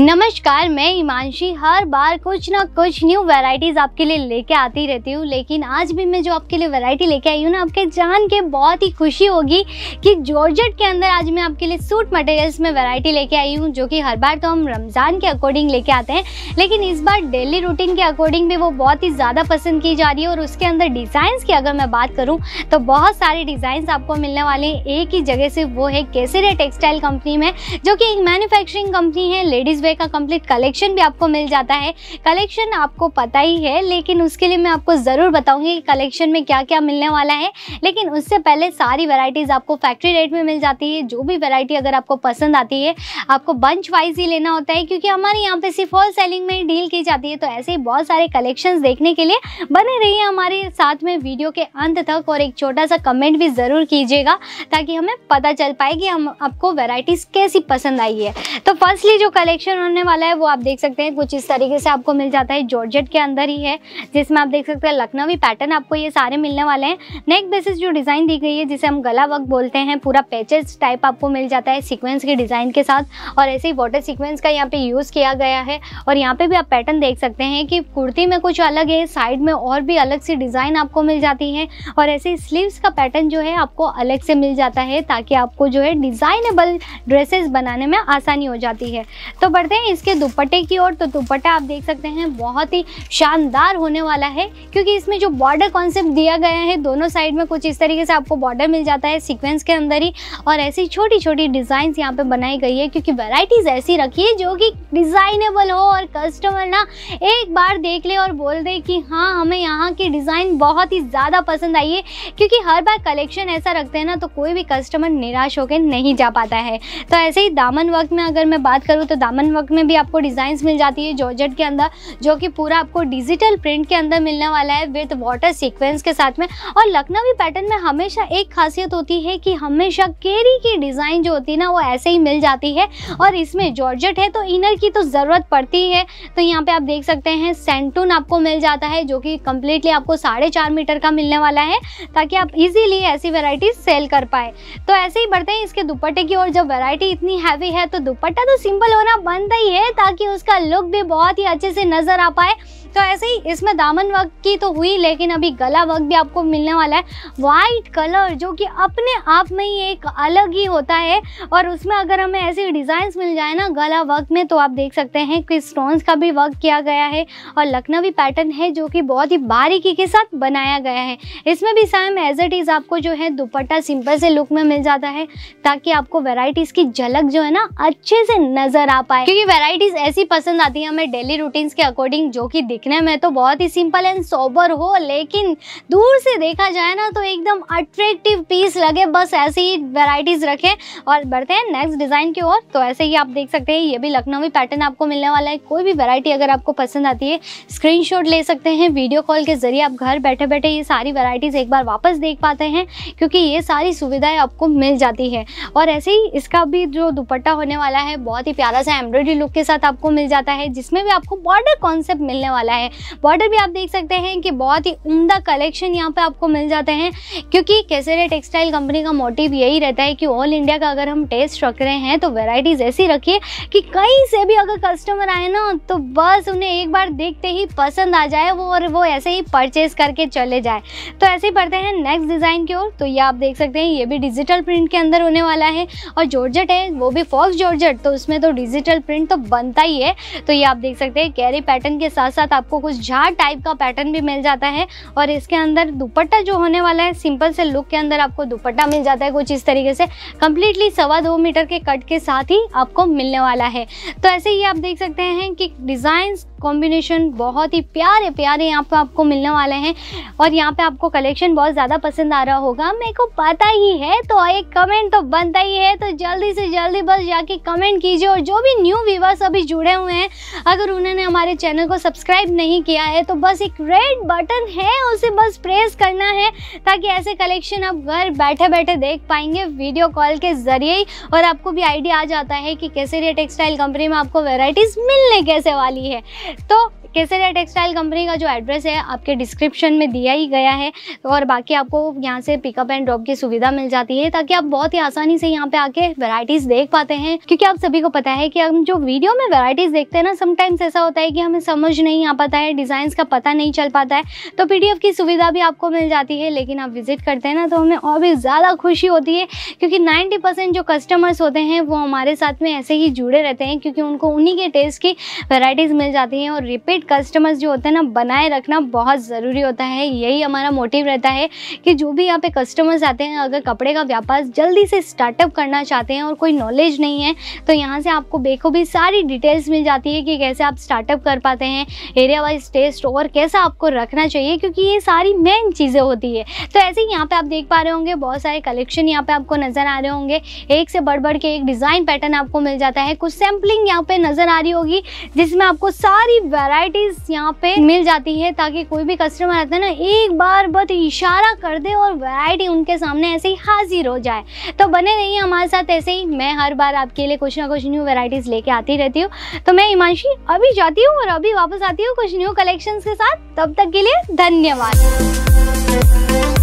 नमस्कार मैं हिमांशी हर बार कुछ ना कुछ न्यू वैरायटीज़ आपके लिए लेके आती रहती हूँ लेकिन आज भी मैं जो आपके लिए वैरायटी लेके आई हूँ ना आपके जान के बहुत ही खुशी होगी कि जॉर्जेट के अंदर आज मैं आपके लिए सूट मटेरियल्स में वैरायटी लेके आई हूँ जो कि हर बार तो हम रमज़ान के अकॉर्डिंग लेके आते हैं लेकिन इस बार डेली रूटीन के अकॉर्डिंग भी वो बहुत ही ज़्यादा पसंद की जा रही है और उसके अंदर डिज़ाइंस की अगर मैं बात करूँ तो बहुत सारे डिज़ाइंस आपको मिलने वाले हैं एक ही जगह से वो है केसरे टेक्सटाइल कंपनी में जो कि एक मैन्युफैक्चरिंग कंपनी है लेडीज़ वेयर का कंप्लीट कलेक्शन भी आपको मिल जाता है कलेक्शन आपको पता ही है लेकिन उसके लिए मैं आपको ज़रूर बताऊंगी कि कलेक्शन में क्या क्या मिलने वाला है लेकिन उससे पहले सारी वेराइटीज़ आपको फैक्ट्री रेट में मिल जाती है जो भी वेराइटी अगर आपको पसंद आती है आपको बंच वाइज ही लेना होता है क्योंकि हमारे यहाँ पे सिर्फ होल सेलिंग में डील की जाती है तो ऐसे ही बहुत सारे कलेक्शन देखने के लिए बने रही हमारे साथ में वीडियो के अंत तक और एक छोटा सा कमेंट भी ज़रूर कीजिएगा ताकि हमें पता चल पाए कि हम आपको वेराइटीज़ कैसी पसंद आई है तो फर्स्टली जो कलेक्शन पैटर्न होने वाला है वो आप देख सकते हैं कुछ इस तरीके से आपको मिल जाता है जॉर्जेट के अंदर ही है जिसमें आप देख सकते हैं लखनवी पैटर्न आपको ये सारे मिलने वाले हैं नेक बेसिस जो डिज़ाइन दी गई है जिसे हम गला वक्त बोलते हैं पूरा पैचेस टाइप आपको मिल जाता है सिक्वेंस के डिज़ाइन के साथ और ऐसे ही वाटर सिक्वेंस का यहाँ पे यूज़ किया गया है और यहाँ पे भी आप पैटर्न देख सकते हैं कि कुर्ती में कुछ अलग है साइड में और भी अलग सी डिज़ाइन आपको मिल जाती है और ऐसे ही स्लीव्स का पैटर्न जो है आपको अलग से मिल जाता है ताकि आपको जो है डिज़ाइनेबल ड्रेसेस बनाने में आसानी हो जाती है तो बढ़ते हैं इसके दुपट्टे की ओर तो दुपट्टा आप देख सकते हैं बहुत ही शानदार होने वाला है क्योंकि इसमें जो बॉर्डर कॉन्सेप्ट दिया गया है दोनों साइड में कुछ इस तरीके से आपको बॉर्डर मिल जाता है सीक्वेंस के अंदर ही और ऐसी छोटी छोटी डिज़ाइंस यहाँ पे बनाई गई है क्योंकि वेराइटीज़ ऐसी रखी है जो कि डिज़ाइनेबल हो और कस्टमर ना एक बार देख ले और बोल दे कि हाँ हमें यहाँ की डिज़ाइन बहुत ही ज़्यादा पसंद आई है क्योंकि हर बार कलेक्शन ऐसा रखते हैं ना तो कोई भी कस्टमर निराश होकर नहीं जा पाता है तो ऐसे ही दामन वक्त में अगर मैं बात करूँ तो दामन हैंड वर्क में भी आपको डिज़ाइंस मिल जाती है जॉर्जेट के अंदर जो कि पूरा आपको डिजिटल प्रिंट के अंदर मिलने वाला है विथ वाटर सीक्वेंस के साथ में और लखनवी पैटर्न में हमेशा एक खासियत होती है कि हमेशा केरी की डिज़ाइन जो होती है ना वो ऐसे ही मिल जाती है और इसमें जॉर्जेट है तो इनर की तो ज़रूरत पड़ती है तो यहाँ पे आप देख सकते हैं सेंटून आपको मिल जाता है जो कि कम्प्लीटली आपको साढ़े चार मीटर का मिलने वाला है ताकि आप इजीली ऐसी वैरायटी सेल कर पाए तो ऐसे ही बढ़ते हैं इसके दुपट्टे की और जब वैरायटी इतनी हैवी है तो दुपट्टा तो सिंपल होना बन बनता ही है ताकि उसका लुक भी बहुत ही अच्छे से नज़र आ पाए तो ऐसे ही इसमें दामन वर्क की तो हुई लेकिन अभी गला वर्क भी आपको मिलने वाला है वाइट कलर जो कि अपने आप में ही एक अलग ही होता है और उसमें अगर हमें ऐसे डिज़ाइंस मिल जाए ना गला वर्क में तो आप देख सकते हैं कि स्टोन्स का भी वर्क किया गया है और लखनवी पैटर्न है जो कि बहुत ही बारीकी के साथ बनाया गया है इसमें भी सेम एज इट इज़ आपको जो है दुपट्टा सिंपल से लुक में मिल जाता है ताकि आपको वेराइटीज़ की झलक जो है ना अच्छे से नज़र आ पाए क्योंकि वेराइटीज ऐसी पसंद आती है हमें डेली रूटीन्स के अकॉर्डिंग जो कि दिखने में तो बहुत ही सिंपल एंड सोबर हो लेकिन दूर से देखा जाए ना तो एकदम अट्रेक्टिव पीस लगे बस ऐसी ही वेराइटीज रखें और बढ़ते हैं नेक्स्ट डिज़ाइन की ओर तो ऐसे ही आप देख सकते हैं ये भी लखनवी पैटर्न आपको मिलने वाला है कोई भी वेरायटी अगर आपको पसंद आती है शॉट ले सकते हैं वीडियो कॉल के जरिए आप घर बैठे बैठे ये सारी वेराइटीज़ एक बार वापस देख पाते हैं क्योंकि ये सारी सुविधाएं आपको मिल जाती है और ऐसे ही इसका भी जो दुपट्टा होने वाला है बहुत ही प्यारा सा एम्ब्रॉय एम्ब्रॉयडरी लुक के साथ आपको मिल जाता है जिसमें भी आपको बॉर्डर कॉन्सेप्ट मिलने वाला है बॉर्डर भी आप देख सकते हैं कि बहुत ही उमदा कलेक्शन यहाँ पर आपको मिल जाते हैं क्योंकि केसरिया टेक्सटाइल कंपनी का मोटिव यही रहता है कि ऑल इंडिया का अगर हम टेस्ट रख रहे हैं तो वेराइटीज़ ऐसी रखिए कि कहीं से भी अगर कस्टमर आए ना तो बस उन्हें एक बार देखते ही पसंद आ जाए वो और वो ऐसे ही परचेज करके चले जाए तो ऐसे ही पढ़ते हैं नेक्स्ट डिज़ाइन की ओर तो ये आप देख सकते हैं ये भी डिजिटल प्रिंट के अंदर होने वाला है और जॉर्जेट है वो भी फॉक्स जॉर्जेट तो उसमें तो डिजिटल प्रिंट तो बनता ही है तो ये आप देख सकते हैं कैरी पैटर्न के साथ साथ आपको कुछ झाड़ टाइप का पैटर्न भी मिल जाता है और इसके अंदर दुपट्टा जो होने वाला है सिंपल से लुक के अंदर आपको दुपट्टा मिल जाता है कुछ इस तरीके से कम्प्लीटली सवा दो मीटर के कट के साथ ही आपको मिलने वाला है तो ऐसे ही आप देख सकते हैं कि डिज़ाइन कॉम्बिनेशन बहुत ही प्यारे प्यारे यहाँ पे आपको मिलने वाले हैं और यहाँ पे आपको कलेक्शन बहुत ज़्यादा पसंद आ रहा होगा मेरे को पता ही है तो एक कमेंट तो बनता ही है तो जल्दी से जल्दी बस जाके कमेंट कीजिए और जो भी न्यू न्यू व्यूवर्स अभी जुड़े हुए हैं अगर उन्होंने हमारे चैनल को सब्सक्राइब नहीं किया है तो बस एक रेड बटन है उसे बस प्रेस करना है ताकि ऐसे कलेक्शन आप घर बैठे बैठे देख पाएंगे वीडियो कॉल के ज़रिए ही और आपको भी आइडिया आ जाता है कि कैसे ये टेक्सटाइल कंपनी में आपको वेराइटीज़ मिलने कैसे वाली है तो केसरिया टेक्सटाइल कंपनी का जो एड्रेस है आपके डिस्क्रिप्शन में दिया ही गया है और बाकी आपको यहाँ से पिकअप एंड ड्रॉप की सुविधा मिल जाती है ताकि आप बहुत ही आसानी से यहाँ पे आके वैराइटीज़ देख पाते हैं क्योंकि आप सभी को पता है कि हम जो वीडियो में वैराइटीज़ देखते हैं ना समटाइम्स ऐसा होता है कि हमें समझ नहीं आ पाता है डिजाइन का पता नहीं चल पाता है तो पी की सुविधा भी आपको मिल जाती है लेकिन आप विजिट करते हैं ना तो हमें और भी ज़्यादा खुशी होती है क्योंकि नाइन्टी जो कस्टमर्स होते हैं वो हमारे साथ में ऐसे ही जुड़े रहते हैं क्योंकि उनको उन्हीं के टेस्ट की वेराइटीज़ मिल जाती हैं और रिपीट सैटिस्फाइड कस्टमर्स जो होते हैं ना बनाए रखना बहुत ज़रूरी होता है यही हमारा मोटिव रहता है कि जो भी यहाँ पे कस्टमर्स आते हैं अगर कपड़े का व्यापार जल्दी से स्टार्टअप करना चाहते हैं और कोई नॉलेज नहीं है तो यहाँ से आपको बेखूबी सारी डिटेल्स मिल जाती है कि कैसे आप स्टार्टअप कर पाते हैं एरिया वाइज टेस्ट और कैसा आपको रखना चाहिए क्योंकि ये सारी मेन चीज़ें होती है तो ऐसे ही यहाँ पे आप देख पा रहे होंगे बहुत सारे कलेक्शन यहाँ पे आपको नज़र आ रहे होंगे एक से बढ़ बढ़ के एक डिज़ाइन पैटर्न आपको मिल जाता है कुछ सैम्पलिंग यहाँ पे नज़र आ रही होगी जिसमें आपको सारी वेराइटी वैरायटीज यहाँ पे मिल जाती है ताकि कोई भी कस्टमर आता है ना एक बार बस इशारा कर दे और वैरायटी उनके सामने ऐसे ही हाजिर हो जाए तो बने रहिए हमारे साथ ऐसे ही मैं हर बार आपके लिए कुछ ना कुछ न्यू वेराइटीज़ लेके आती रहती हूँ तो मैं हिमांशी अभी जाती हूँ और अभी वापस आती हूँ कुछ न्यू कलेक्शन के साथ तब तक के लिए धन्यवाद